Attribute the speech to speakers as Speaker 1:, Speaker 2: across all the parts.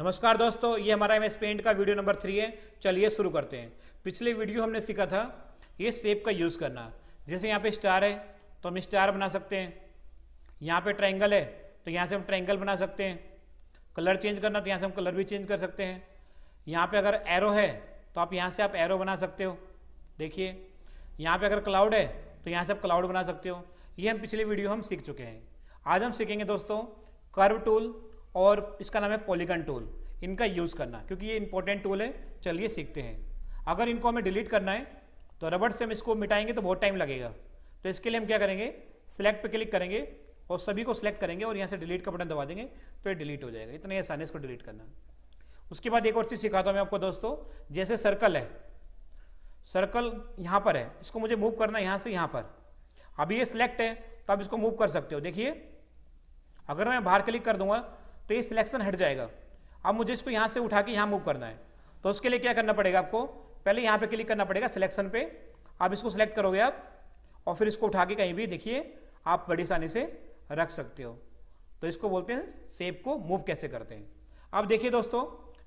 Speaker 1: नमस्कार दोस्तों ये हमारा एम एस पेंट का वीडियो नंबर थ्री है चलिए शुरू करते हैं पिछले वीडियो हमने सीखा था ये सेप का यूज़ करना जैसे यहाँ पे स्टार है तो हम स्टार बना सकते हैं यहाँ पे ट्रायंगल है तो यहाँ से हम ट्रायंगल बना सकते हैं कलर चेंज करना तो यहाँ से हम कलर भी चेंज कर सकते हैं यहाँ पर अगर एरो है तो आप यहाँ से आप एरो बना सकते हो देखिए यहाँ पर अगर क्लाउड है तो यहाँ से आप क्लाउड बना सकते हो ये हम पिछले वीडियो हम सीख चुके हैं आज हम सीखेंगे दोस्तों कर्व टूल और इसका नाम है पॉलीगन टूल इनका यूज़ करना क्योंकि ये इंपॉर्टेंट टूल है चलिए सीखते हैं अगर इनको हमें डिलीट करना है तो रबड़ से हम इसको मिटाएंगे तो बहुत टाइम लगेगा तो इसके लिए हम क्या करेंगे सिलेक्ट पे क्लिक करेंगे और सभी को सिलेक्ट करेंगे और यहाँ से डिलीट का बटन दबा देंगे तो ये डिलीट हो जाएगा ही आसान है इसको डिलीट करना उसके बाद एक और चीज़ सिखाता हूँ मैं आपको दोस्तों जैसे सर्कल है सर्कल यहाँ पर है इसको मुझे मूव करना है यहाँ से यहाँ पर अभी ये सिलेक्ट है तो आप इसको मूव कर सकते हो देखिए अगर मैं बाहर क्लिक कर दूंगा तो ये सिलेक्शन हट जाएगा अब मुझे इसको यहाँ से उठा के यहाँ मूव करना है तो उसके लिए क्या करना पड़ेगा आपको पहले यहाँ पे क्लिक करना पड़ेगा सिलेक्शन पे आप इसको सिलेक्ट करोगे आप और फिर इसको उठा के कहीं भी देखिए आप बड़ी आसानी से रख सकते हो तो इसको बोलते हैं सेप को मूव कैसे करते हैं अब देखिए दोस्तों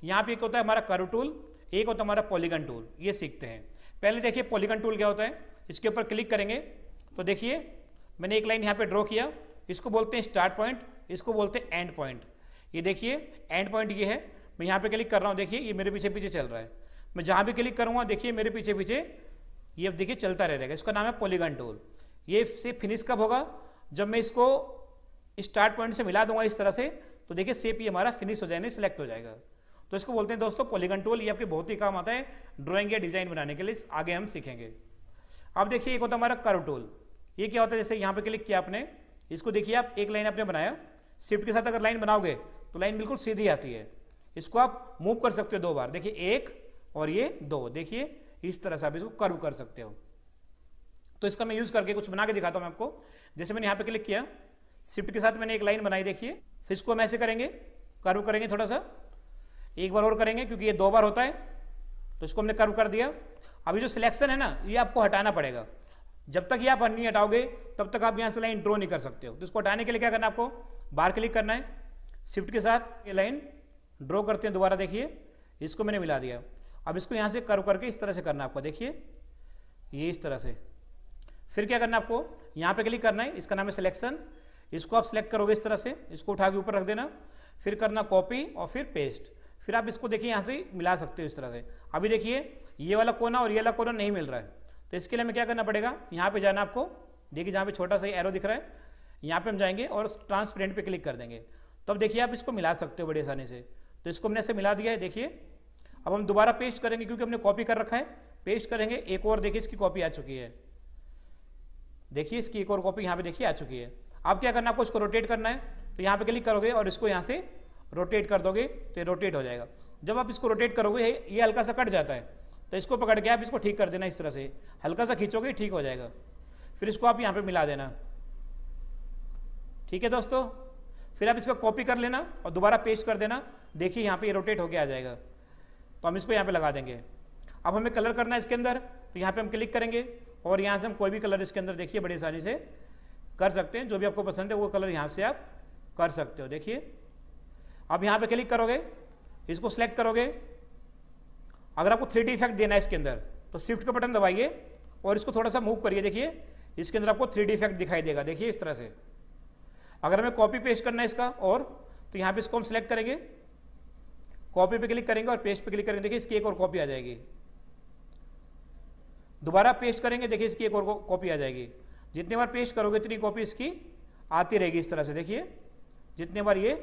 Speaker 1: यहाँ पे एक होता है हमारा कर्व टूल एक होता है हमारा पॉलीगन टूल ये सीखते हैं पहले देखिए पॉलीगन टूल क्या होता है इसके ऊपर क्लिक करेंगे तो देखिए मैंने एक लाइन यहाँ पे ड्रॉ किया इसको बोलते हैं स्टार्ट पॉइंट इसको बोलते हैं एंड पॉइंट ये देखिए एंड पॉइंट ये है मैं यहाँ पे क्लिक कर रहा हूँ देखिए ये मेरे पीछे पीछे चल रहा है मैं जहाँ भी क्लिक करूँगा देखिए मेरे पीछे पीछे ये अब देखिए चलता रह रहेगा इसका नाम है पोलीगन टूल ये से फिनिश कब होगा जब मैं इसको स्टार्ट पॉइंट से मिला दूंगा इस तरह से तो देखिए सेप ये हमारा फिनिश हो जाएगा सिलेक्ट हो जाएगा तो इसको बोलते हैं दोस्तों पोलीगन टूल ये आपके बहुत ही काम आता है ड्राइंग या डिज़ाइन बनाने के लिए आगे हम सीखेंगे अब देखिए एक होता हमारा कर्व टूल ये क्या होता है जैसे यहाँ पे क्लिक किया आपने इसको देखिए आप एक लाइन आपने बनाया शिफ्ट के साथ अगर लाइन बनाओगे तो लाइन बिल्कुल सीधी आती है इसको आप मूव कर सकते हो दो बार देखिए एक और ये दो देखिए इस तरह से आप इसको कर्व कर सकते हो तो इसका मैं यूज़ करके कुछ बना के दिखाता हूँ मैं आपको जैसे मैंने यहाँ पे क्लिक किया शिफ्ट के साथ मैंने एक लाइन बनाई देखिए फिर इसको हम ऐसे करेंगे कर्व करेंगे थोड़ा सा एक बार और करेंगे क्योंकि ये दो बार होता है तो इसको हमने कर्व कर दिया अभी जो सिलेक्शन है ना ये आपको हटाना पड़ेगा जब तक ये आप नहीं हटाओगे तब तक आप यहाँ से लाइन ड्रॉ नहीं कर सकते हो तो इसको हटाने के लिए क्या करना आपको बार क्लिक करना है शिफ्ट के साथ ये लाइन ड्रॉ करते हैं दोबारा देखिए इसको मैंने मिला दिया अब इसको यहाँ से कर्व करके इस तरह से करना आपको देखिए ये इस तरह से फिर क्या करना आपको यहाँ पे क्लिक करना है इसका नाम है सिलेक्शन इसको आप सिलेक्ट करोगे इस तरह से इसको उठा के ऊपर रख देना फिर करना कॉपी और फिर पेस्ट फिर आप इसको देखिए यहाँ से मिला सकते हो इस तरह से अभी देखिए ये वाला कोना और ये वाला कोना नहीं मिल रहा है तो इसके लिए हमें क्या करना पड़ेगा यहाँ पर जाना आपको देखिए जहाँ पर छोटा सा एरो दिख रहा है यहाँ पे हम जाएंगे और ट्रांसपेरेंट पर क्लिक कर देंगे तो अब देखिए आप इसको मिला सकते हो बड़ी आसानी से तो इसको हमने ऐसे मिला दिया है देखिए अब हम दोबारा पेस्ट करेंगे क्योंकि हमने कॉपी कर रखा है पेस्ट करेंगे एक और देखिए इसकी कॉपी आ चुकी है देखिए इसकी एक और कॉपी यहाँ पे देखिए आ चुकी है अब क्या करना आपको इसको रोटेट करना है तो यहाँ पे क्लिक करोगे और इसको यहाँ से रोटेट कर दोगे तो ये रोटेट हो जाएगा जब आप इसको रोटेट करोगे ये हल्का सा कट जाता है तो इसको पकड़ के आप इसको ठीक कर देना इस तरह से हल्का सा खींचोगे ठीक हो जाएगा फिर इसको आप यहाँ पे मिला देना ठीक है दोस्तों फिर आप इसको कॉपी कर लेना और दोबारा पेस्ट कर देना देखिए यहाँ पे ये रोटेट होके आ जाएगा तो हम इसको यहाँ पे लगा देंगे अब हमें कलर करना है इसके अंदर तो यहाँ पे हम क्लिक करेंगे और यहाँ से हम कोई भी कलर इसके अंदर देखिए बड़ी आसानी से कर सकते हैं जो भी आपको पसंद है वो कलर यहाँ से आप कर सकते हो देखिए अब यहाँ पर क्लिक करोगे इसको सेलेक्ट करोगे अगर आपको थ्री इफेक्ट देना है इसके अंदर तो स्विफ्ट का बटन दबाइए और इसको थोड़ा सा मूव करिए देखिए इसके अंदर आपको थ्री इफेक्ट दिखाई देगा देखिए इस तरह से अगर हमें कॉपी पेस्ट करना है इसका और तो यहाँ पे इसको हम सिलेक्ट करेंगे कॉपी पे क्लिक करेंगे और पेस्ट पे क्लिक करेंगे देखिए इसकी एक और कॉपी आ जाएगी दोबारा पेस्ट करेंगे देखिए इसकी एक और कॉपी आ जाएगी जितने बार पेस्ट करोगे इतनी कॉपी इसकी आती रहेगी इस तरह से देखिए जितने बार ये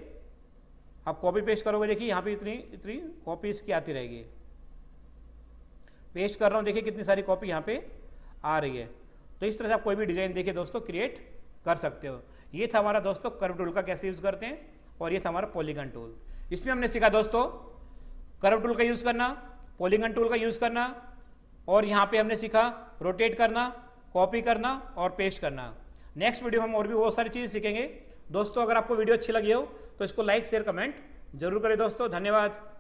Speaker 1: आप कॉपी पेस्ट करोगे देखिए यहाँ पे इतनी इतनी कॉपी इसकी आती रहेगी पेस्ट कर रहा हूँ देखिए कितनी सारी कॉपी यहाँ पर आ रही है तो इस तरह से आप कोई भी डिज़ाइन देखिए दोस्तों क्रिएट कर सकते हो ये था हमारा दोस्तों कर्व टूल का कैसे यूज़ करते हैं और ये था हमारा पॉलीगन टूल इसमें हमने सीखा दोस्तों कर्व टूल का यूज़ करना पॉलीगन टूल का यूज़ करना और यहाँ पे हमने सीखा रोटेट करना कॉपी करना और पेस्ट करना नेक्स्ट वीडियो हम और भी बहुत सारी चीज़ें सीखेंगे दोस्तों अगर आपको वीडियो अच्छी लगी हो तो इसको लाइक शेयर कमेंट जरूर करें दोस्तों धन्यवाद